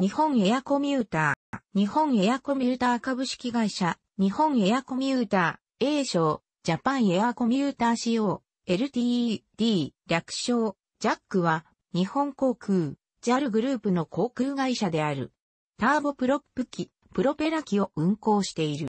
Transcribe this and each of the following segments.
日本エアコミューター、日本エアコミューター株式会社、日本エアコミューター、A 賞、ジャパンエアコミューター CO、LTED、略称、ジャックは、日本航空、JAL グループの航空会社である。ターボプロップ機、プロペラ機を運航している。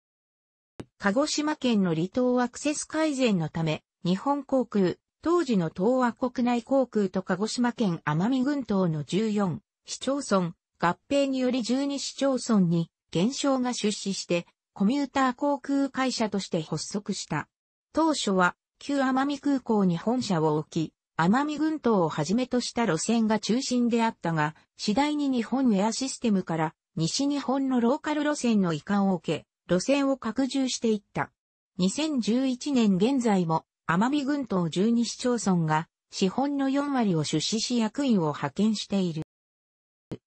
鹿児島県の離島アクセス改善のため、日本航空、当時の東亜国内航空と鹿児島県奄美群島の14市町村合併により12市町村に減少が出資して、コミューター航空会社として発足した。当初は、旧奄美空港に本社を置き、奄美群島をはじめとした路線が中心であったが、次第に日本エアシステムから西日本のローカル路線の移管を受け、路線を拡充していった。2011年現在も、奄美群島12市町村が資本の4割を出資し役員を派遣している。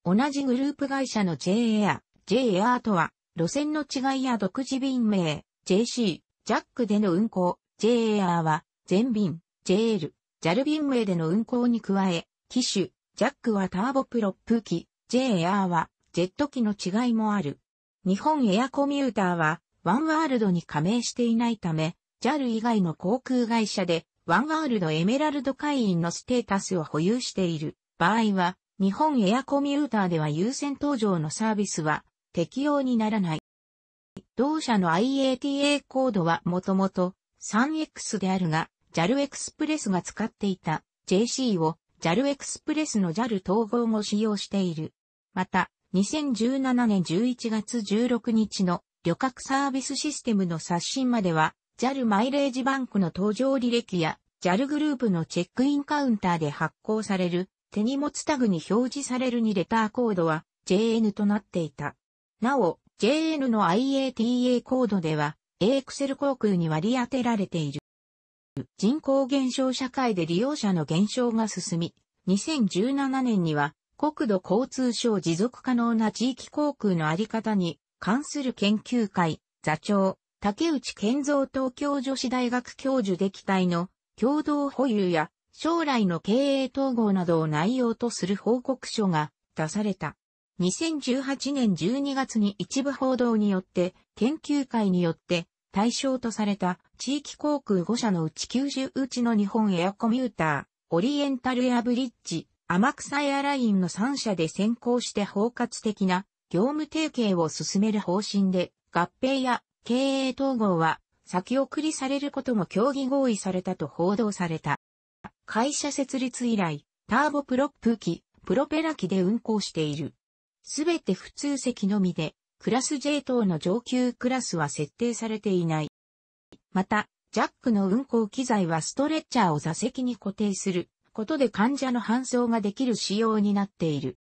同じグループ会社の J エア、J エアとは、路線の違いや独自便名、JC、ジャックでの運行、J エアは、全便、JL、JAL 便名での運行に加え、機種、ジャックはターボプロップ機、J エアは、ジェット機の違いもある。日本エアコミューターは、ワンワールドに加盟していないため、JAL 以外の航空会社で、ワンワールドエメラルド会員のステータスを保有している場合は、日本エアコミューターでは優先登場のサービスは適用にならない。同社の IATA コードはもともと 3X であるが、JAL エクスプレスが使っていた JC を JAL エクスプレスの JAL 統合も使用している。また、2017年11月16日の旅客サービスシステムの刷新までは、JAL マイレージバンクの登場履歴や JAL グループのチェックインカウンターで発行される手荷物タグに表示される2レターコードは JN となっていた。なお、JN の IATA コードでは、エークセル航空に割り当てられている。人口減少社会で利用者の減少が進み、2017年には国土交通省持続可能な地域航空のあり方に関する研究会座長竹内健造東京女子大学教授で体の共同保有や将来の経営統合などを内容とする報告書が出された。2018年12月に一部報道によって研究会によって対象とされた地域航空5社のうち90うちの日本エアコミューター、オリエンタルエアブリッジ、天草エアラインの3社で先行して包括的な業務提携を進める方針で、合併や経営統合は先送りされることも協議合意されたと報道された。会社設立以来、ターボプロップ機、プロペラ機で運行している。すべて普通席のみで、クラス J 等の上級クラスは設定されていない。また、ジャックの運行機材はストレッチャーを座席に固定することで患者の搬送ができる仕様になっている。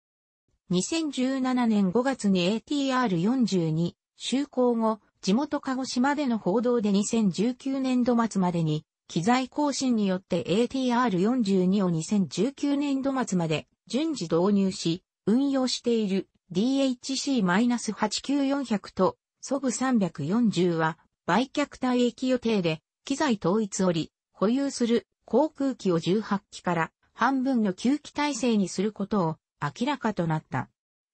2017年5月に ATR42 就航後、地元鹿児島での報道で2019年度末までに機材更新によって ATR42 を2019年度末まで順次導入し、運用している DHC-89400 と SOV340 は売却退役予定で、機材統一折、り保有する航空機を18機から半分の9機体制にすることを明らかとなった。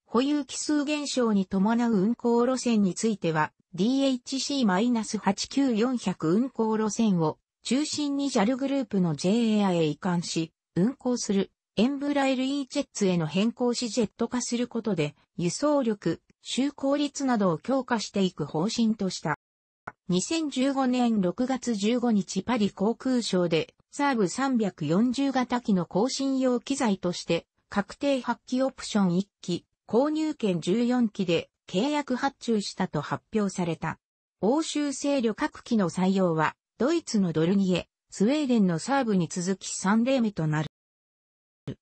保有機数減少に伴う運航路線については、DHC-89400 運航路線を中心に JAL グループの j a a へ移管し、運航するエンブラル e ジェッツへの変更しジェット化することで、輸送力、就航率などを強化していく方針とした。2015年6月15日パリ航空省で、サーブ340型機の更新用機材として、確定発揮オプション1機、購入券14機で契約発注したと発表された。欧州制旅各機の採用は、ドイツのドルニエ、スウェーデンのサーブに続き3例目となる。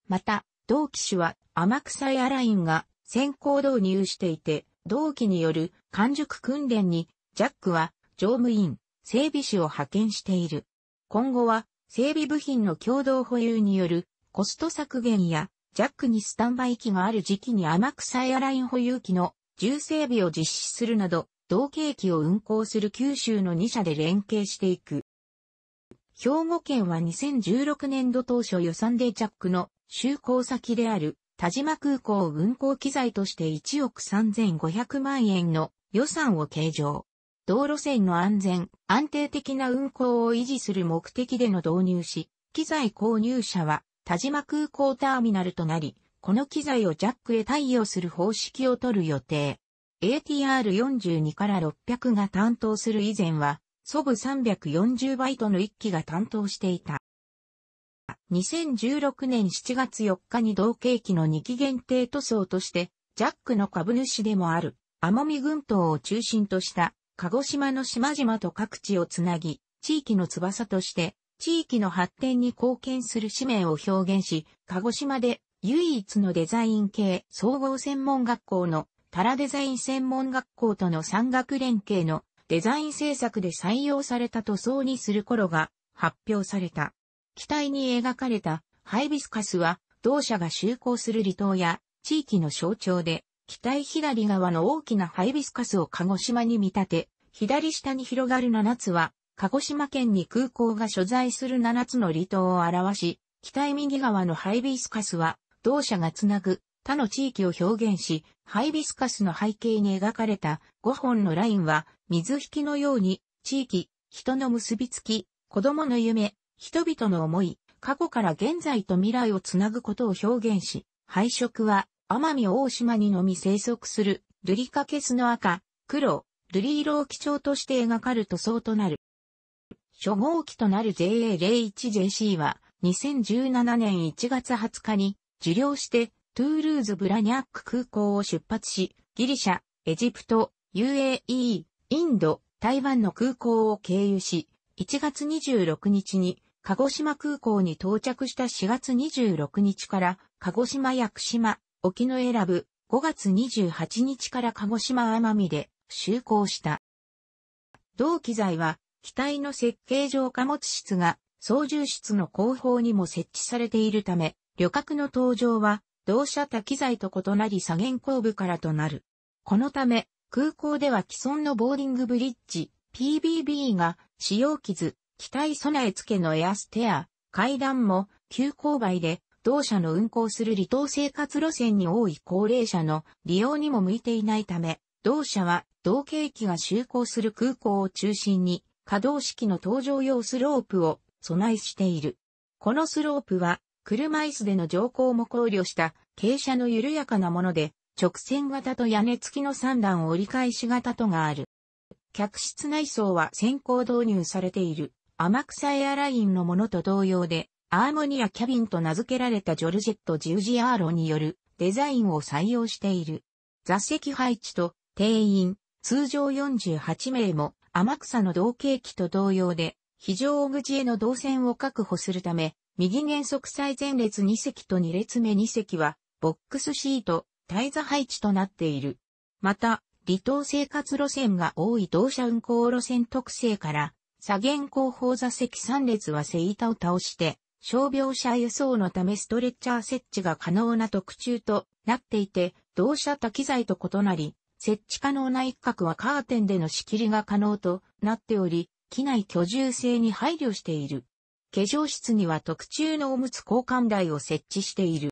また、同機種は天草エアラインが先行導入していて、同機による完熟訓練に、ジャックは乗務員、整備士を派遣している。今後は、整備部品の共同保有によるコスト削減や、ジャックにスタンバイ機がある時期に天草エアライン保有機の重整備を実施するなど、同景機を運行する九州の2社で連携していく。兵庫県は2016年度当初予算でックの就航先である田島空港を運航機材として1億3500万円の予算を計上。道路線の安全、安定的な運行を維持する目的での導入し、機材購入者は田島空港ターミナルとなり、この機材をジャックへ貸与する方式を取る予定。ATR42 から600が担当する以前は、ソブ340バイトの1機が担当していた。2016年7月4日に同景機の2機限定塗装として、ジャックの株主でもある、奄美群島を中心とした、鹿児島の島々と各地をつなぎ、地域の翼として、地域の発展に貢献する使命を表現し、鹿児島で唯一のデザイン系総合専門学校のタラデザイン専門学校との産学連携のデザイン制作で採用された塗装にする頃が発表された。機体に描かれたハイビスカスは同社が就航する離島や地域の象徴で、機体左側の大きなハイビスカスを鹿児島に見立て、左下に広がる7つは、鹿児島県に空港が所在する7つの離島を表し、機体右側のハイビスカスは、同社がつなぐ他の地域を表現し、ハイビスカスの背景に描かれた5本のラインは、水引きのように、地域、人の結びつき、子供の夢、人々の思い、過去から現在と未来をつなぐことを表現し、配色は、奄美大島にのみ生息する、ルリカケスの赤、黒、ルリ色を基調として描かる塗装となる。初号機となる JA01JC は、2017年1月20日に、受領して、トゥールーズ・ブラニャック空港を出発し、ギリシャ、エジプト、UAE、インド、台湾の空港を経由し、1月26日に鹿児島空港に到着した4月26日から鹿児島屋久島、沖の選ぶ、5月28日から鹿児島奄美で就航した。同機材は機体の設計上貨物室が操縦室の後方にも設置されているため、旅客の登場は同社多機材と異なり左舷後部からとなる。このため、空港では既存のボーリングブリッジ、PBB が使用傷、機体備え付けのエアステア、階段も急勾配で同社の運行する離島生活路線に多い高齢者の利用にも向いていないため、同社は同景機が就航する空港を中心に、可動式の搭乗用スロープを備えしている。このスロープは車椅子での乗降も考慮した傾斜の緩やかなもので、直線型と屋根付きの3段折り返し型とがある。客室内装は先行導入されている天草エアラインのものと同様で、アーモニアキャビンと名付けられたジョルジェット・ジュージアーロによるデザインを採用している。座席配置と定員、通常48名も天草の同型機と同様で、非常口への動線を確保するため、右原則最前列2席と2列目2席は、ボックスシート、イザ配置となっている。また、離島生活路線が多い同社運行路線特性から、左舷後方座席3列は背板を倒して、傷病者輸送のためストレッチャー設置が可能な特注となっていて、同社多機材と異なり、設置可能な一角はカーテンでの仕切りが可能となっており、機内居住性に配慮している。化粧室には特注のおむつ交換台を設置している。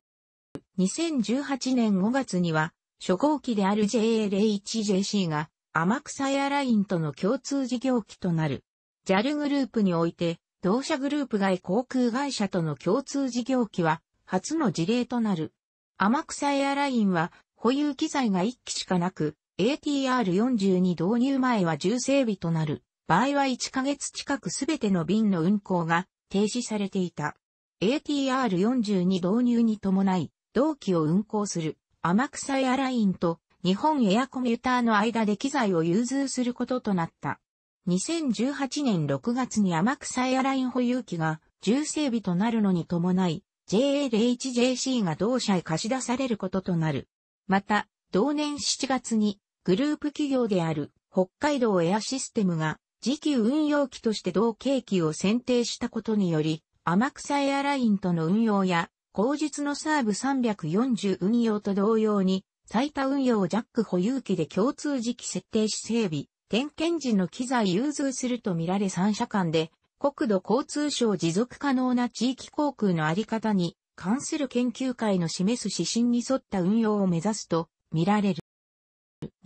2018年5月には、初号機である JLHJC が、天草エアラインとの共通事業機となる。JAL グループにおいて、同社グループ外航空会社との共通事業機は、初の事例となる。天草エアラインは、保有機材が1機しかなく、ATR42 導入前は重整備となる。場合は1ヶ月近くすべての便の運行が停止されていた。ATR42 導入に伴い、同期を運行する天草エアラインと日本エアコミューターの間で機材を融通することとなった。2018年6月に天草エアライン保有機が重整備となるのに伴い、JLHJC が同社へ貸し出されることとなる。また、同年7月にグループ企業である北海道エアシステムが次期運用機として同型機を選定したことにより、天草エアラインとの運用や、後述のサーブ340運用と同様に、最多運用ジャック保有機で共通時期設定し整備、点検時の機材融通するとみられ3社間で、国土交通省持続可能な地域航空のあり方に関する研究会の示す指針に沿った運用を目指すと見られる。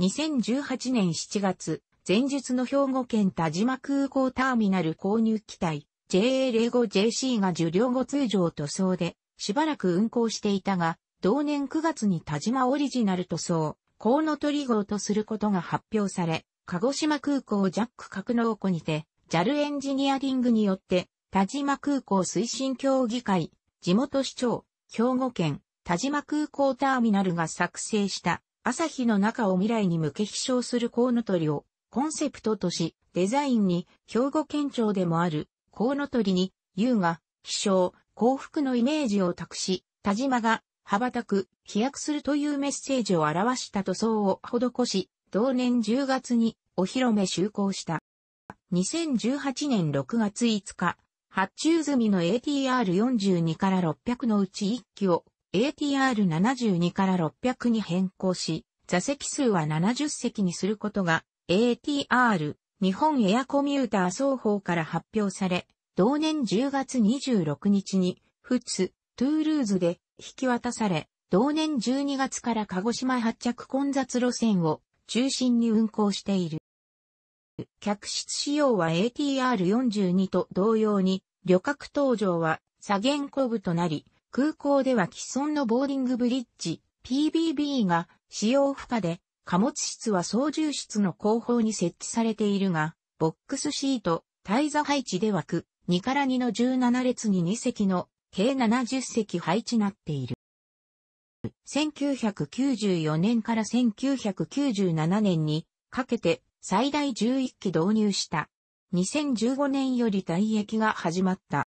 2018年7月、前述の兵庫県田島空港ターミナル購入機体 JA05JC が受領後通常塗装でしばらく運行していたが、同年9月に田島オリジナル塗装、コウノトリ号とすることが発表され、鹿児島空港ジャック格納庫にて、JAL エンジニアリングによって、田島空港推進協議会、地元市長、兵庫県、田島空港ターミナルが作成した、朝日の中を未来に向け飛翔するコウノトリをコンセプトとし、デザインに、兵庫県庁でもある、コウノトリに、優雅、飛翔、幸福のイメージを託し、田島が、羽ばたく、飛躍するというメッセージを表した塗装を施し、同年10月に、お披露目就航した。2018年6月5日、発注済みの ATR42 から600のうち1機を ATR72 から600に変更し、座席数は70席にすることが ATR、日本エアコミューター双方から発表され、同年10月26日に、フツ、トゥールーズで引き渡され、同年12月から鹿児島発着混雑路線を中心に運行している。客室使用は ATR42 と同様に、旅客搭乗は左舷後部となり、空港では既存のボーディングブリッジ、PBB が使用不可で貨物室は操縦室の後方に設置されているが、ボックスシート、対座配置で枠、2から2の17列に2席の計70席配置なっている。1994年から1997年にかけて最大11機導入した。2015年より退役が始まった。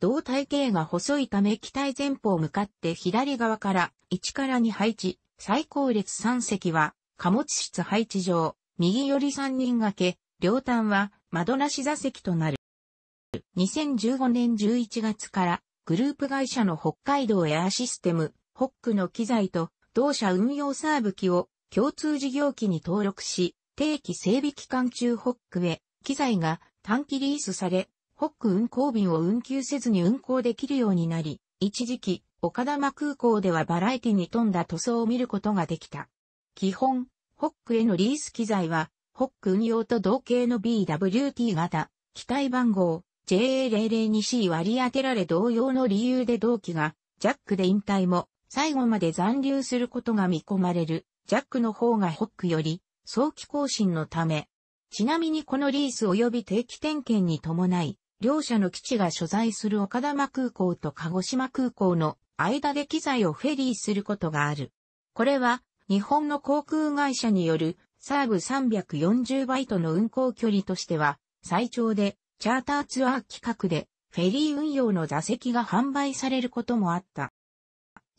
胴体系が細いため機体前方向かって左側から1から2配置、最高列3席は、貨物室配置上、右より3人掛け、両端は窓なし座席となる。2015年11月から、グループ会社の北海道エアシステム、ホックの機材と、同社運用サーブ機を共通事業機に登録し、定期整備期間中ホックへ、機材が短期リースされ、ホック運行便を運休せずに運行できるようになり、一時期、岡玉空港ではバラエティに富んだ塗装を見ることができた。基本、ホックへのリース機材は、ホック運用と同型の BWT 型、機体番号 JA002C 割り当てられ同様の理由で同期が、ジャックで引退も、最後まで残留することが見込まれる、ジャックの方がホックより、早期更新のため。ちなみにこのリース及び定期点検に伴い、両社の基地が所在する岡玉空港と鹿児島空港の間で機材をフェリーすることがある。これは、日本の航空会社による、サーブ340バイトの運航距離としては、最長で、チャーターツアー企画で、フェリー運用の座席が販売されることもあった。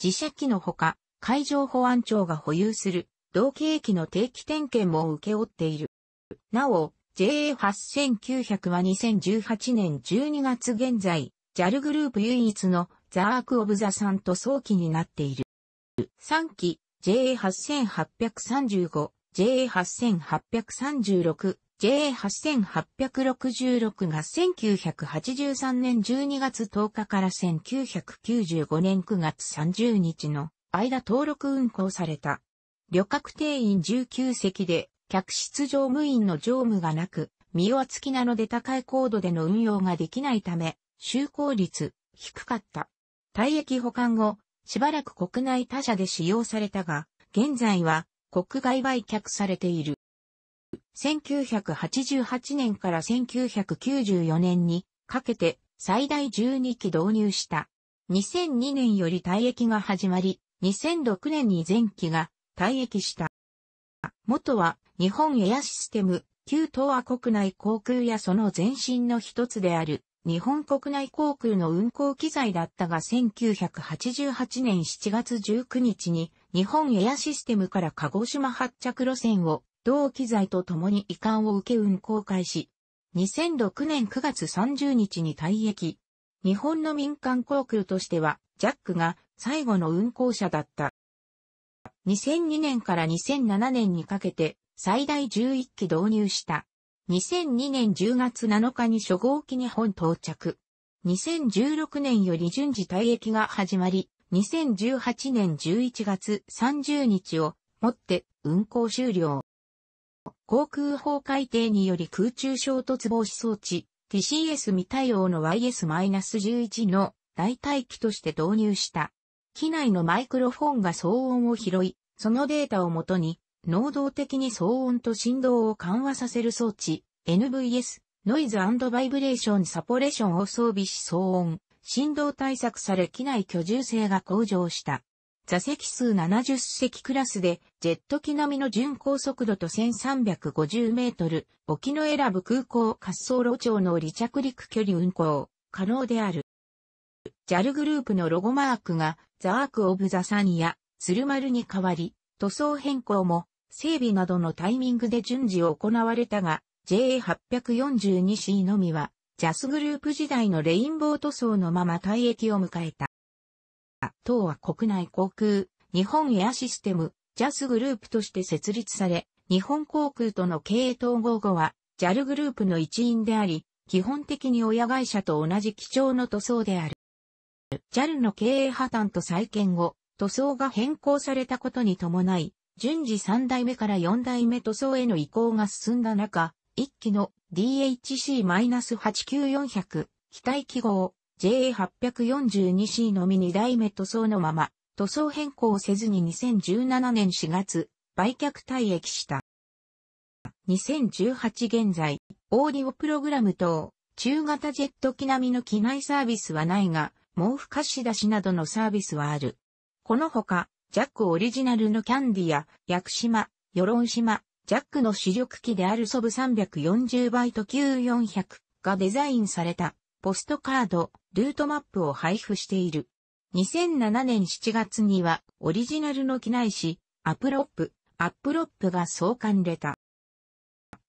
自社機のほか、海上保安庁が保有する、同型機の定期点検も受け負っている。なお、JA8900 は2018年12月現在、JAL グループ唯一のザ・ーク・オブ・ザ・サンと早期になっている。3期、JA8835、JA8836、JA8866 が1983年12月10日から1995年9月30日の間登録運行された。旅客定員19席で、客室乗務員の乗務がなく、身は付きなので高い高度での運用ができないため、就航率低かった。退役保管後、しばらく国内他社で使用されたが、現在は国外売却されている。1988年から1994年にかけて最大12機導入した。2002年より退役が始まり、2006年に前期が退役した。元は日本エアシステム、旧東亜国内航空やその前身の一つである日本国内航空の運航機材だったが1988年7月19日に日本エアシステムから鹿児島発着路線を同機材と共に移管を受け運航開始。2006年9月30日に退役。日本の民間航空としては、ジャックが最後の運航者だった。2002年から2007年にかけて最大11機導入した。2002年10月7日に初号機に本到着。2016年より順次退役が始まり、2018年11月30日をもって運行終了。航空法改定により空中衝突防止装置 TCS 未対応の YS-11 の代替機として導入した。機内のマイクロフォンが騒音を拾い、そのデータをもとに能動的に騒音と振動を緩和させる装置、NVS、ノイズバイブレーションサポレーションを装備し騒音、振動対策され機内居住性が向上した。座席数70席クラスで、ジェット機並みの巡航速度と1350メートル、沖の選ぶ空港滑走路長の離着陸距離運航、可能である。JAL グループのロゴマークが、ザ・ーク・オブ・ザ・サニや、鶴丸に変わり、塗装変更も整備などのタイミングで順次行われたが、JA842C のみは、ジャスグループ時代のレインボー塗装のまま退役を迎えた。当は国内航空、日本エアシステム、ジャスグループとして設立され、日本航空との経営統合後は、JAL グループの一員であり、基本的に親会社と同じ基調の塗装である。JAL の経営破綻と再建後、塗装が変更されたことに伴い、順次3代目から4代目塗装への移行が進んだ中、1機の DHC-89400 機体記号 JA842C のみ2代目塗装のまま、塗装変更せずに2017年4月、売却退役した。2018現在、オーディオプログラム等、中型ジェット機並みの機内サービスはないが、毛布貸し出しなどのサービスはある。このほか、ジャックオリジナルのキャンディや、屋久島、与論島、ジャックの主力機であるソブ340バイト Q400 がデザインされたポストカード、ルートマップを配布している。2007年7月にはオリジナルの機内紙、アプロップ、アップロップが創刊れた。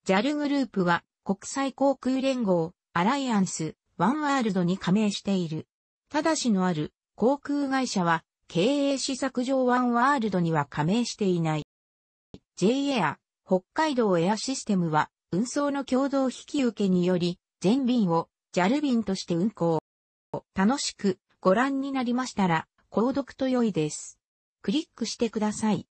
JAL グループは国際航空連合、アライアンス、ワンワールドに加盟している。ただしのある航空会社は経営施策上ワンワールドには加盟していない。J エア、北海道エアシステムは、運送の共同引き受けにより、全便を JAL 便として運行。楽しくご覧になりましたら、購読と良いです。クリックしてください。